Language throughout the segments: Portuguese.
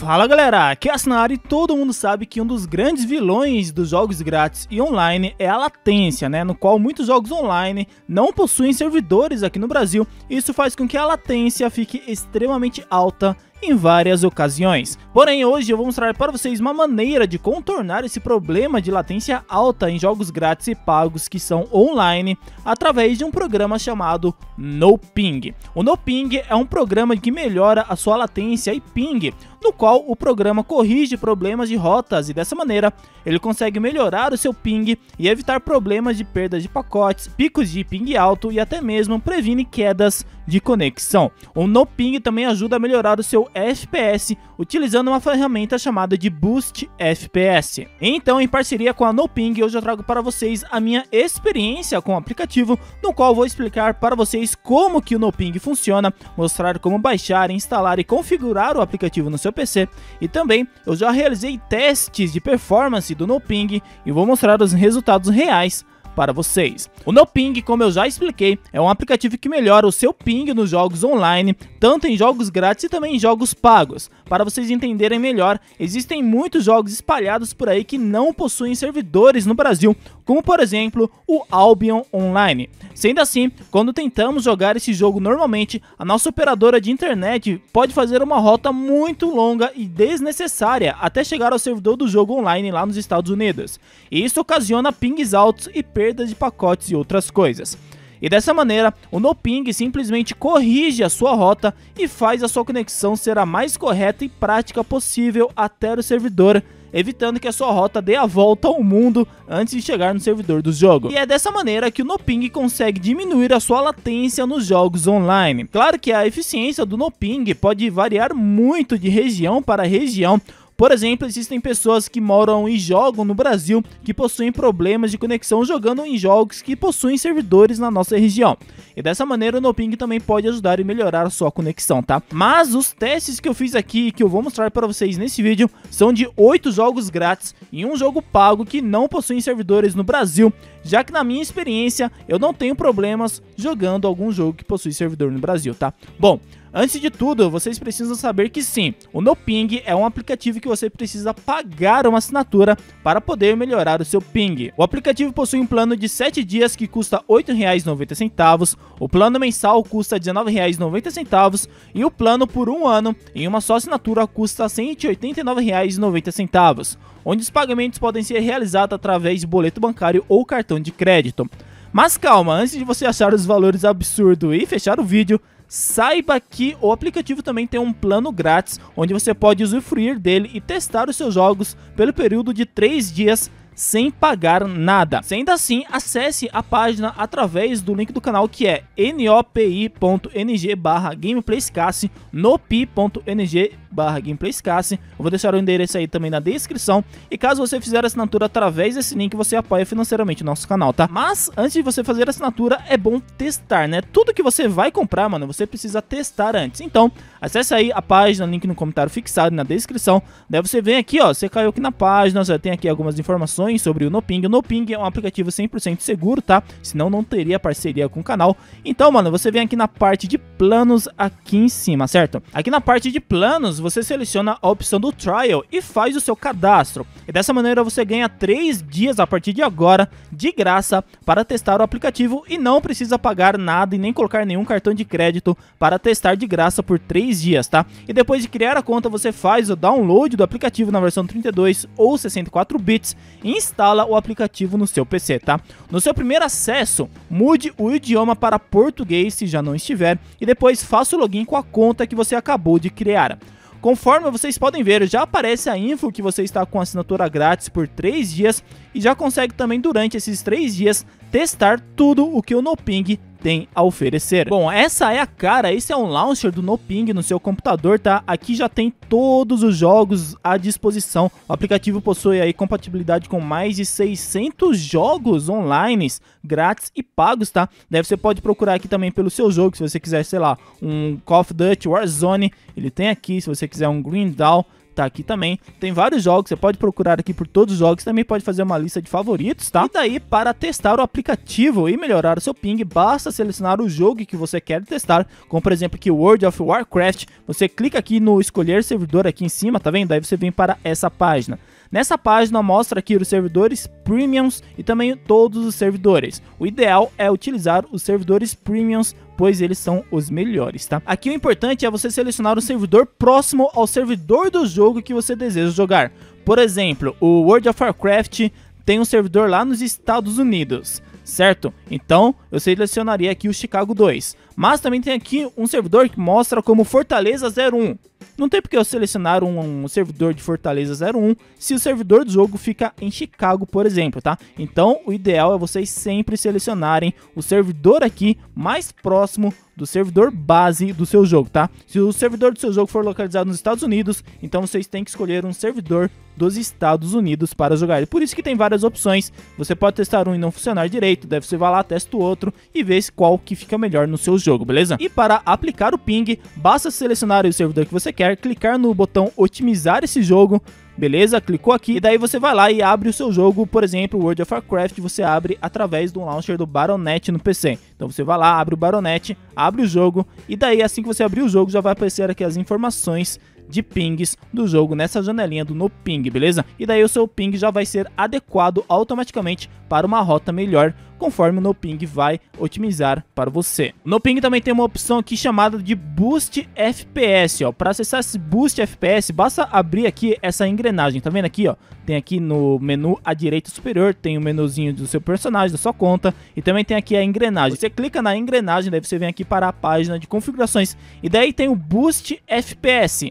Fala galera, aqui é a Sinari e todo mundo sabe que um dos grandes vilões dos jogos grátis e online é a latência, né? No qual muitos jogos online não possuem servidores aqui no Brasil. Isso faz com que a latência fique extremamente alta em várias ocasiões. Porém, hoje eu vou mostrar para vocês uma maneira de contornar esse problema de latência alta em jogos grátis e pagos que são online através de um programa chamado No Ping. O No Ping é um programa que melhora a sua latência e ping, no qual o programa corrige problemas de rotas e dessa maneira ele consegue melhorar o seu ping e evitar problemas de perda de pacotes, picos de ping alto e até mesmo previne quedas de conexão. O No Ping também ajuda a melhorar o seu FPS utilizando uma ferramenta chamada de Boost FPS. Então, em parceria com a NoPing, hoje eu trago para vocês a minha experiência com o aplicativo, no qual vou explicar para vocês como que o NoPing funciona, mostrar como baixar, instalar e configurar o aplicativo no seu PC, e também eu já realizei testes de performance do NoPing e vou mostrar os resultados reais para vocês. O No Ping, como eu já expliquei, é um aplicativo que melhora o seu ping nos jogos online, tanto em jogos grátis e também em jogos pagos. Para vocês entenderem melhor, existem muitos jogos espalhados por aí que não possuem servidores no Brasil, como por exemplo o Albion Online. Sendo assim, quando tentamos jogar esse jogo normalmente, a nossa operadora de internet pode fazer uma rota muito longa e desnecessária até chegar ao servidor do jogo online lá nos Estados Unidos. E isso ocasiona pings altos e perda de pacotes e outras coisas. E dessa maneira, o NoPing simplesmente corrige a sua rota e faz a sua conexão ser a mais correta e prática possível até o servidor, evitando que a sua rota dê a volta ao mundo antes de chegar no servidor do jogo. E é dessa maneira que o NoPing consegue diminuir a sua latência nos jogos online. Claro que a eficiência do NoPing pode variar muito de região para região, por exemplo, existem pessoas que moram e jogam no Brasil que possuem problemas de conexão jogando em jogos que possuem servidores na nossa região. E dessa maneira o Noping também pode ajudar e melhorar a sua conexão, tá? Mas os testes que eu fiz aqui que eu vou mostrar para vocês nesse vídeo são de 8 jogos grátis e um jogo pago que não possuem servidores no Brasil, já que na minha experiência eu não tenho problemas jogando algum jogo que possui servidor no Brasil, tá? Bom, antes de tudo, vocês precisam saber que sim, o Noping é um aplicativo que você precisa pagar uma assinatura para poder melhorar o seu ping. O aplicativo possui um plano de 7 dias que custa R$ 8,90, o plano mensal custa R$ 19,90 e o plano por um ano em uma só assinatura custa R$ 189,90, onde os pagamentos podem ser realizados através de boleto bancário ou cartão de crédito. Mas calma, antes de você achar os valores absurdos e fechar o vídeo, Saiba que o aplicativo também tem um plano grátis, onde você pode usufruir dele e testar os seus jogos pelo período de 3 dias sem pagar nada. Sendo ainda assim, acesse a página através do link do canal que é nopi.ng barra gameplayscasse, nopi.ng barra gameplayscasse. Eu vou deixar o endereço aí também na descrição. E caso você fizer assinatura através desse link, você apoia financeiramente o nosso canal, tá? Mas antes de você fazer assinatura, é bom testar, né? Tudo que você vai comprar, mano, você precisa testar antes. Então, acesse aí a página, link no comentário fixado na descrição. Daí você vem aqui, ó, você caiu aqui na página, você tem aqui algumas informações informações sobre o Noping. O Noping é um aplicativo 100% seguro, tá? Senão não teria parceria com o canal. Então, mano, você vem aqui na parte de planos aqui em cima, certo? Aqui na parte de planos, você seleciona a opção do trial e faz o seu cadastro. E dessa maneira você ganha 3 dias a partir de agora de graça para testar o aplicativo e não precisa pagar nada e nem colocar nenhum cartão de crédito para testar de graça por 3 dias, tá? E depois de criar a conta, você faz o download do aplicativo na versão 32 ou 64 bits e instala o aplicativo no seu PC, tá? No seu primeiro acesso, mude o idioma para português se já não estiver e depois faça o login com a conta que você acabou de criar. Conforme vocês podem ver, já aparece a info que você está com assinatura grátis por 3 dias e já consegue também durante esses 3 dias testar tudo o que o NoPing tem a oferecer. Bom, essa é a cara, esse é um launcher do NoPing no seu computador, tá? Aqui já tem todos os jogos à disposição. O aplicativo possui aí compatibilidade com mais de 600 jogos online, grátis e pagos, tá? Deve você pode procurar aqui também pelo seu jogo, se você quiser, sei lá, um Call of Duty Warzone, ele tem aqui, se você quiser um Green Down, aqui também. Tem vários jogos, você pode procurar aqui por todos os jogos, também pode fazer uma lista de favoritos, tá? E daí, para testar o aplicativo e melhorar o seu ping, basta selecionar o jogo que você quer testar, como por exemplo aqui World of Warcraft, você clica aqui no escolher servidor aqui em cima, tá vendo? Daí você vem para essa página. Nessa página mostra aqui os servidores premiums e também todos os servidores. O ideal é utilizar os servidores premiums pois eles são os melhores, tá? Aqui o importante é você selecionar o servidor próximo ao servidor do jogo que você deseja jogar. Por exemplo, o World of Warcraft tem um servidor lá nos Estados Unidos, certo? Então eu selecionaria aqui o Chicago 2. Mas também tem aqui um servidor que mostra como Fortaleza 01. Não tem porque eu selecionar um, um, servidor de Fortaleza 01 se o servidor do jogo fica em Chicago, por exemplo, tá? Então, o ideal é vocês sempre selecionarem o servidor aqui mais próximo do servidor base do seu jogo, tá? Se o servidor do seu jogo for localizado nos Estados Unidos, então vocês têm que escolher um servidor dos Estados Unidos para jogar ele. Por isso que tem várias opções. Você pode testar um e não funcionar direito, deve você vai lá, testa o outro e vê qual que fica melhor no seu jogo, beleza? E para aplicar o ping, basta selecionar o servidor que você você quer, clicar no botão otimizar esse jogo, beleza? Clicou aqui e daí você vai lá e abre o seu jogo, por exemplo, World of Warcraft, você abre através do launcher do Baronet no PC. Então você vai lá, abre o Baronet, abre o jogo e daí assim que você abrir o jogo já vai aparecer aqui as informações de pings do jogo nessa janelinha do no ping, beleza? E daí o seu ping já vai ser adequado automaticamente para uma rota melhor conforme o NoPing vai otimizar para você. O NoPing também tem uma opção aqui chamada de Boost FPS, ó. Para acessar esse Boost FPS, basta abrir aqui essa engrenagem, tá vendo aqui, ó? Tem aqui no menu à direita superior, tem o menuzinho do seu personagem, da sua conta, e também tem aqui a engrenagem. Você clica na engrenagem, daí você vem aqui para a página de configurações, e daí tem o Boost FPS.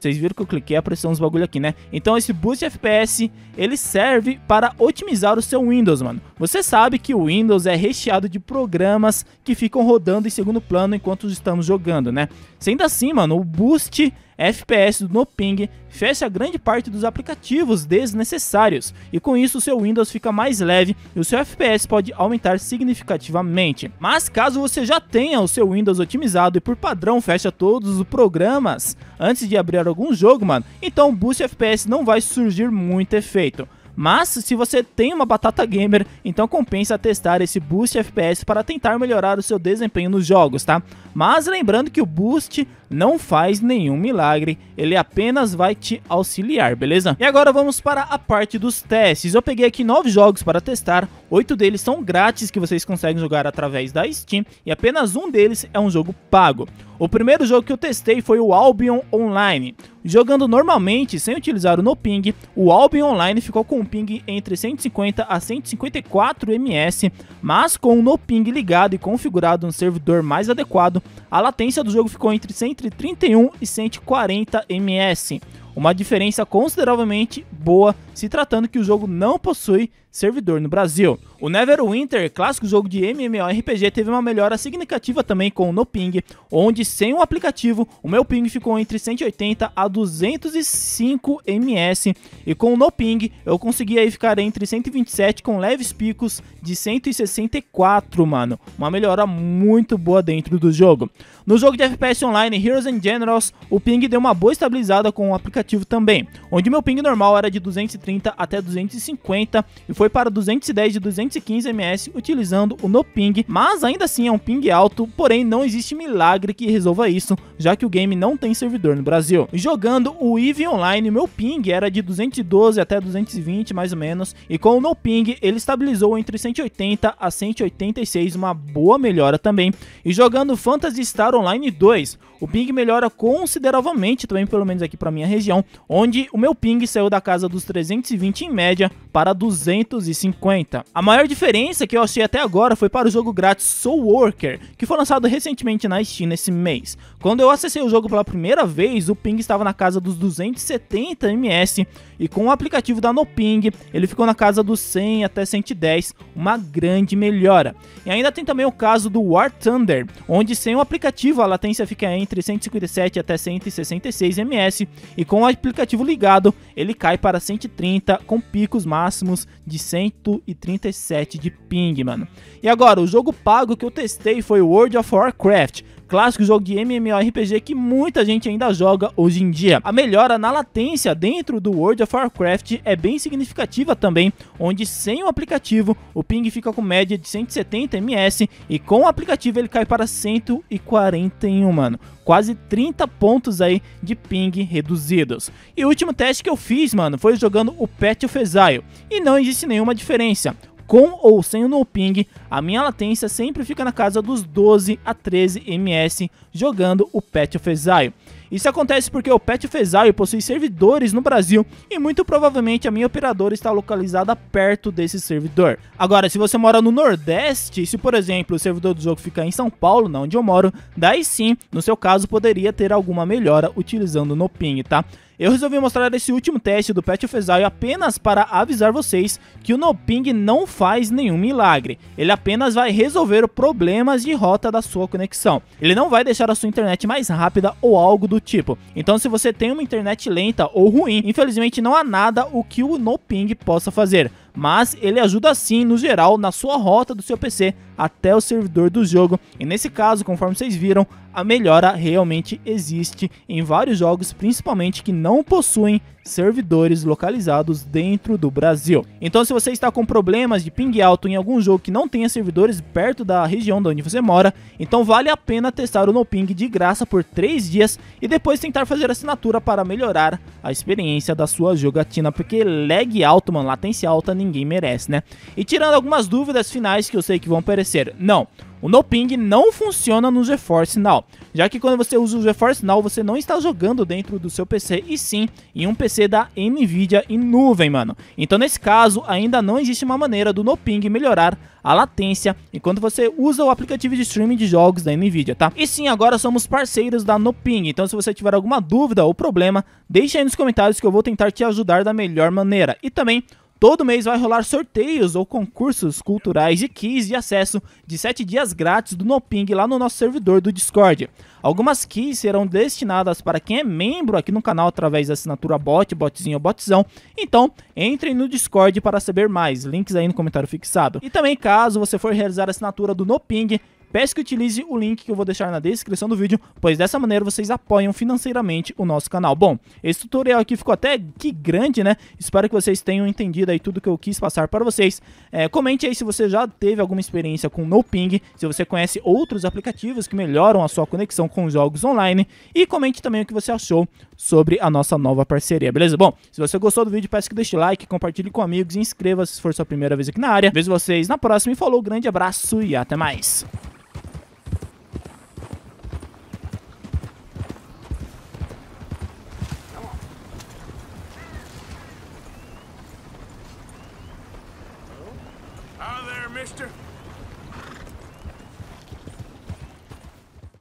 Vocês viram que eu cliquei a pressão uns bagulho aqui, né? Então esse boost FPS, ele serve para otimizar o seu Windows, mano. Você sabe que o Windows é recheado de programas que ficam rodando em segundo plano enquanto estamos jogando, né? Sendo assim, mano, o boost FPS no ping fecha grande parte dos aplicativos desnecessários, e com isso seu Windows fica mais leve e o seu FPS pode aumentar significativamente. Mas caso você já tenha o seu Windows otimizado e por padrão fecha todos os programas antes de abrir algum jogo, mano, então o Boost FPS não vai surgir muito efeito. Mas se você tem uma batata gamer, então compensa testar esse boost FPS para tentar melhorar o seu desempenho nos jogos, tá? Mas lembrando que o boost não faz nenhum milagre, ele apenas vai te auxiliar, beleza? E agora vamos para a parte dos testes. Eu peguei aqui nove jogos para testar, oito deles são grátis que vocês conseguem jogar através da Steam e apenas um deles é um jogo pago. O primeiro jogo que eu testei foi o Albion Online. Jogando normalmente, sem utilizar o No Ping, o Albion Online ficou com um ping entre 150 a 154 ms, mas com o No Ping ligado e configurado no servidor mais adequado, a latência do jogo ficou entre 131 e 140 ms uma diferença consideravelmente boa se tratando que o jogo não possui servidor no Brasil. O Neverwinter, clássico jogo de MMORPG, teve uma melhora significativa também com o No Ping, onde sem o aplicativo o meu ping ficou entre 180 a 205 ms e com o No Ping eu consegui aí ficar entre 127 com leves picos de 164, mano. Uma melhora muito boa dentro do jogo. No jogo de FPS online Heroes and Generals, o ping deu uma boa estabilizada com o aplicativo aplicativo também, onde meu ping normal era de 230 até 250 e foi para 210 de 215 ms utilizando o no ping, mas ainda assim é um ping alto, porém não existe milagre que resolva isso, já que o game não tem servidor no Brasil. Jogando o EVE Online, meu ping era de 212 até 220 mais ou menos, e com o no ping ele estabilizou entre 180 a 186, uma boa melhora também. E jogando Phantasy Star Online 2, o ping melhora consideravelmente também, pelo menos aqui para minha região região, onde o meu ping saiu da casa dos 320 em média para 250. A maior diferença que eu achei até agora foi para o jogo grátis Soul Worker, que foi lançado recentemente na Steam esse mês. Quando eu acessei o jogo pela primeira vez, o ping estava na casa dos 270 ms e com o aplicativo da Noping, ele ficou na casa dos 100 até 110, uma grande melhora. E ainda tem também o caso do War Thunder, onde sem o aplicativo a latência fica entre 157 até 166 ms e com o aplicativo ligado, ele cai para 130 com picos mais máximos de 137 de ping, mano. E agora, o jogo pago que eu testei foi World of Warcraft clássico jogo de MMORPG que muita gente ainda joga hoje em dia. A melhora na latência dentro do World of Warcraft é bem significativa também, onde sem o aplicativo o ping fica com média de 170 ms e com o aplicativo ele cai para 141, mano quase 30 pontos aí de ping reduzidos. E o último teste que eu fiz, mano, foi jogando o Pet of Exile, e não existe nenhuma diferença com ou sem o no ping, a minha latência sempre fica na casa dos 12 a 13 ms jogando o Pet of Exile. Isso acontece porque o Pet of Exile possui servidores no Brasil e muito provavelmente a minha operadora está localizada perto desse servidor. Agora, se você mora no Nordeste, se por exemplo o servidor do jogo ficar em São Paulo, na onde eu moro, daí sim, no seu caso, poderia ter alguma melhora utilizando no ping, tá? Eu resolvi mostrar esse último teste do Patch of Exile apenas para avisar vocês que o NoPing não faz nenhum milagre, ele apenas vai resolver problemas de rota da sua conexão. Ele não vai deixar a sua internet mais rápida ou algo do tipo. Então se você tem uma internet lenta ou ruim, infelizmente não há nada o que o NoPing possa fazer, mas ele ajuda sim no geral na sua rota do seu PC até o servidor do jogo. E nesse caso, conforme vocês viram, a melhora realmente existe em vários jogos, principalmente que não possuem servidores localizados dentro do Brasil. Então se você está com problemas de ping alto em algum jogo que não tenha servidores perto da região onde você mora, então vale a pena testar o NoPing de graça por 3 dias e depois tentar fazer assinatura para melhorar a experiência da sua jogatina, porque lag alto, mano, latência alta ninguém merece, né? E tirando algumas dúvidas finais que eu sei que vão aparecer terceiro. Não, o no ping não funciona no GeForce Now, já que quando você usa o GeForce Now, você não está jogando dentro do seu PC, e sim em um PC da Nvidia em nuvem, mano. Então nesse caso, ainda não existe uma maneira do no ping melhorar a latência enquanto você usa o aplicativo de streaming de jogos da Nvidia, tá? E sim, agora somos parceiros da Noping, então se você tiver alguma dúvida ou problema, deixe aí nos comentários que eu vou tentar te ajudar da melhor maneira. E também Todo mês vai rolar sorteios ou concursos culturais de keys de acesso de 7 dias grátis do Noping lá no nosso servidor do Discord. Algumas keys serão destinadas para quem é membro aqui no canal através da assinatura bot, botzinho ou botzão. Então, entrem no Discord para saber mais. Links aí no comentário fixado. E também, caso você for realizar a assinatura do Noping, Peço que utilize o link que eu vou deixar na descrição do vídeo, pois dessa maneira vocês apoiam financeiramente o nosso canal. Bom, esse tutorial aqui ficou até que grande, né? Espero que vocês tenham entendido aí tudo que eu quis passar para vocês. É, comente aí se você já teve alguma experiência com no ping, se você conhece outros aplicativos que melhoram a sua conexão com jogos online e comente também o que você achou sobre a nossa nova parceria, beleza? Bom, se você gostou do vídeo, peço que deixe like, compartilhe com amigos e inscreva-se se for sua primeira vez aqui na área. Vejo vocês na próxima e falou, grande abraço e até mais!